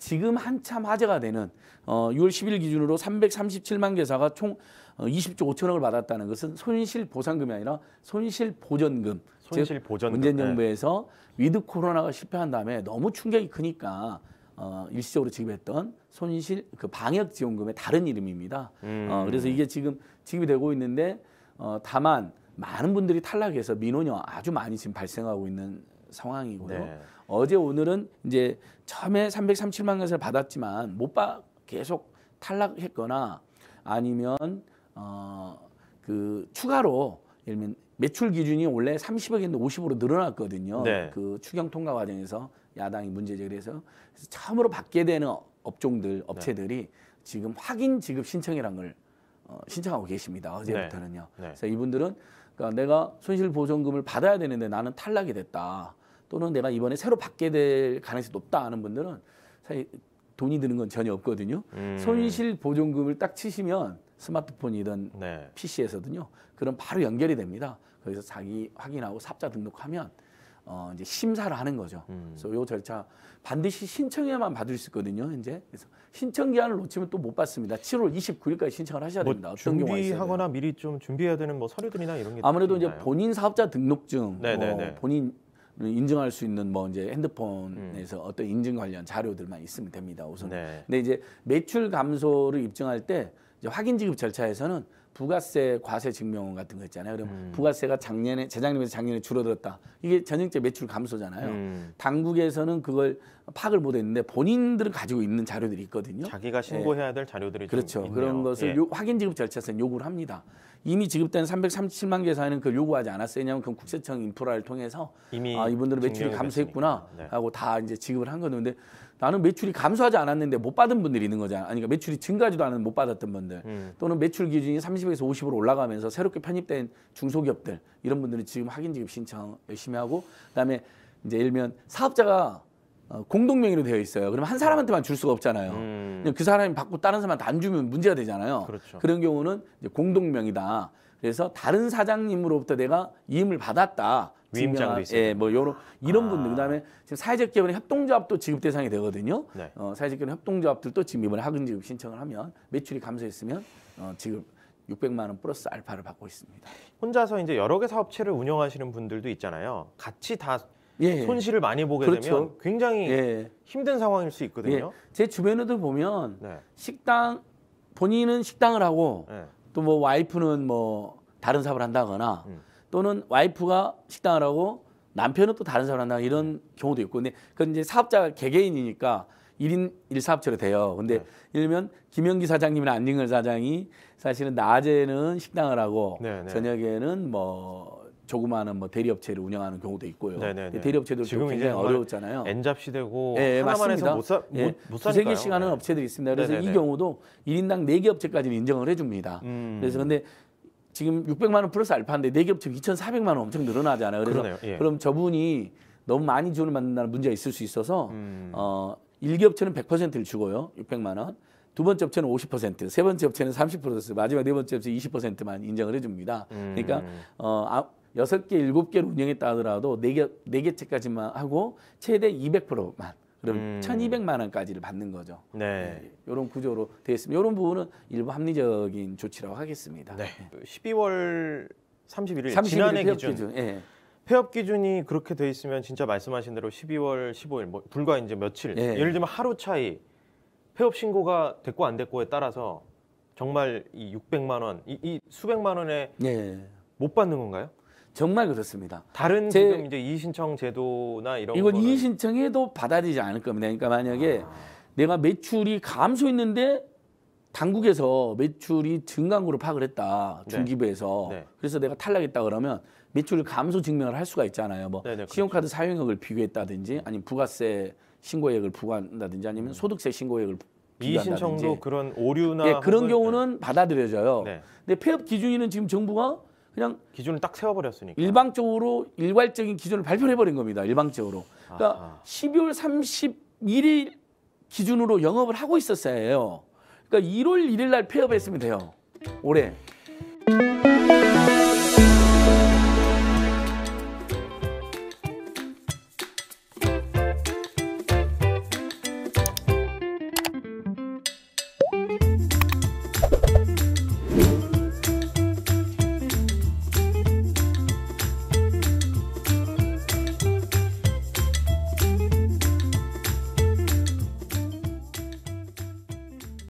지금 한참 화제가 되는 어, 6월 10일 기준으로 337만 개사가 총 20조 어, 5천억을 받았다는 것은 손실 보상금이 아니라 손실 보전금. 손실 보전금. 문재인 네. 정부에서 네. 위드 코로나가 실패한 다음에 너무 충격이 크니까 어, 일시적으로 지급했던 손실 그 방역 지원금의 다른 이름입니다. 어, 음. 어, 그래서 이게 지금 지급이 되고 있는데 어, 다만 많은 분들이 탈락해서 민원이 아주 많이 지금 발생하고 있는 상황이고요. 네. 어제 오늘은 이제 처음에 337만 건을 받았지만 못 받 계속 탈락했거나 아니면 어그 추가로 예를 들면 매출 기준이 원래 30억인데 50으로 늘어났거든요. 네. 그 추경 통과 과정에서 야당이 문제 제기해서 처음으로 받게 되는 업종들 업체들이 네. 지금 확인 지급 신청이란 걸 어, 신청하고 계십니다. 어제부터는요. 네. 네. 그래서 이분들은 그러니까 내가 손실 보상금을 받아야 되는데 나는 탈락이 됐다. 또는 내가 이번에 새로 받게 될 가능성이 높다 하는 분들은 사실 돈이 드는 건 전혀 없거든요. 음. 손실 보증금을 딱 치시면 스마트폰이든 네. PC에서든요. 그럼 바로 연결이 됩니다. 그래서 자기 확인하고 삽자 등록하면 어 이제 심사를 하는 거죠. 음. 그래서 요 절차 반드시 신청해야만 받을 수 있거든요. 이제 그래서 신청 기한을 놓치면 또 못 받습니다. 7월 29일까지 신청을 하셔야 뭐 됩니다. 뭐 어떤 준비하거나 미리 좀 준비해야 되는 뭐 서류들이나 이런 게 아무래도 있나요? 이제 본인 사업자 등록증, 네, 네, 뭐 네. 본인 인증할 수 있는 뭐 이제 핸드폰에서 음. 어떤 인증 관련 자료들만 있으면 됩니다. 우선. 네. 근데 이제 매출 감소를 입증할 때 이제 확인 지급 절차에서는 부가세 과세 증명원 같은 거 있잖아요. 그럼 음. 부가세가 작년에 재작년에서 작년에 줄어들었다. 이게 전형적 매출 감소잖아요. 음. 당국에서는 그걸 파악을 못했는데 본인들은 가지고 있는 자료들이 있거든요. 자기가 신고해야 예. 될 자료들이 그렇죠. 그런 것을 예. 요, 확인 지급 절차에서 요구를 합니다. 이미 지급된 337만 개 사에는 그걸 요구하지 않았어요. 왜냐하면 그 국세청 인프라를 통해서 이미 아, 이분들은 매출이 감소했구나 네. 하고 다 이제 지급을 한 건데 나는 매출이 감소하지 않았는데 못 받은 분들이 있는 거잖아. 아니, 그러니까 매출이 증가하지도 않은 못 받았던 분들. 음. 또는 매출 기준이 30에서 50으로 올라가면서 새롭게 편입된 중소기업들. 이런 분들은 지금 확인 지급 신청 열심히 하고 그다음에 이제 예를 들면 사업자가 어, 공동명의로 되어 있어요. 그러면 한 사람한테만 줄 수가 없잖아요. 음. 그 사람이 받고 다른 사람한테 안 주면 문제가 되잖아요. 그렇죠. 그런 경우는 공동명의다. 그래서 다른 사장님으로부터 내가 이임을 받았다. 위임장도 있어요. 예, 뭐 요런 이런 아. 분들 그다음에 지금 사회적 기업의 협동조합도 지급 대상이 되거든요. 네. 어, 사회적 기업 협동조합들도 지금 이번에 학은 지급 신청을 하면 매출이 감소했으면 어, 지금 600만 원 플러스 알파를 받고 있습니다. 혼자서 이제 여러 개 사업체를 운영하시는 분들도 있잖아요. 같이 다 예, 예. 손실을 많이 보게 그렇죠. 되면 굉장히 예. 힘든 상황일 수 예. 있거든요. 예. 제 주변에도 보면 네. 식당 본인은 식당을 하고 네. 또뭐 와이프는 뭐 다른 사업을 한다거나 음. 또는 와이프가 식당을 하고 남편은 또 다른 사람을 한다 이런 경우도 있고 근데 그건 이제 사업자가 개개인이니까 1인1 사업체로 돼요. 근데 네. 예를 들면 김영기 사장님이나 안진걸 사장이 사실은 낮에는 식당을 하고 네, 네. 저녁에는 뭐 조그마한 뭐 대리업체를 운영하는 경우도 있고요. 네, 네, 네. 대리업체도 지금 굉장히 어려웠잖아요. 엔잡 시대고 네, 예, 예, 하나만 습니다 해서 못, 사, 못, 네. 못 사니까요. 두세 개씩 하는 업체들이 있습니다. 그래서 이 경우도 1인당4개 업체까지는 인정을 해줍니다. 음. 그래서 근데 지금 600만 원 플러스 알파인데 네개 합치면 2,400만 원 엄청 늘어나잖아요. 그래서 그 예. 그럼 저분이 너무 많이 지원을 받는다는 문제가 있을 수 있어서 음. 어, 일개 업체는 100%를 주고요. 600만 원. 두 번째 업체는 50%, 세 번째 업체는 30%, 마지막 네 번째 업체 20%만 인정을 해줍니다. 그러니까, 음. 그러니까 어, 아, 여섯 개 일곱 개를 운영했다 하더라도 네 개 네 개채까지만 네 하고 최대 200%만 그럼 음. 1,200만 원까지를 받는 거죠. 네. 이런 예, 구조로 되어 있습니다. 이런 부분은 일부 합리적인 조치라고 하겠습니다. 네. 12월 31일, 31일 지난해 폐업 기준. 기준. 예. 폐업 기준이 그렇게 돼 있으면 진짜 말씀하신 대로 12월 15일 뭐 불과 이제 며칠 예. 예를 들면 하루 차이 폐업 신고가 됐고 안 됐고에 따라서 정말 이 600만 원, 이, 이 수백만 원에 예. 못 받는 건가요? 정말 그렇습니다. 다른 제, 지금 이제 이의신청 제도나 이런 이건 거는... 이의신청에도 받아들이지 않을 겁니다. 그러니까 만약에 아... 내가 매출이 감소했는데 당국에서 매출이 증강으로 파악을 했다 네. 중기부에서 네. 네. 그래서 내가 탈락했다 그러면 매출 감소 증명을 할 수가 있잖아요. 뭐 네네, 네, 그렇죠. 신용카드 그렇죠. 사용액을 비교했다든지 아니면 부가세 신고액을 부과한다든지 아니면 음. 소득세 신고액을 이의신청도 그런 오류나 예, 네, 그런 경우는 받아들여져요. 네. 근데 폐업 기준에는 지금 정부가 그냥 기준을 딱 세워버렸으니까 일방적으로 일괄적인 기준을 발표해 버린 겁니다. 일방적으로. 그러니까 아하. 12월 31일 기준으로 영업을 하고 있었어요. 그러니까 1월 1일 날 폐업했으면 돼요. 올해.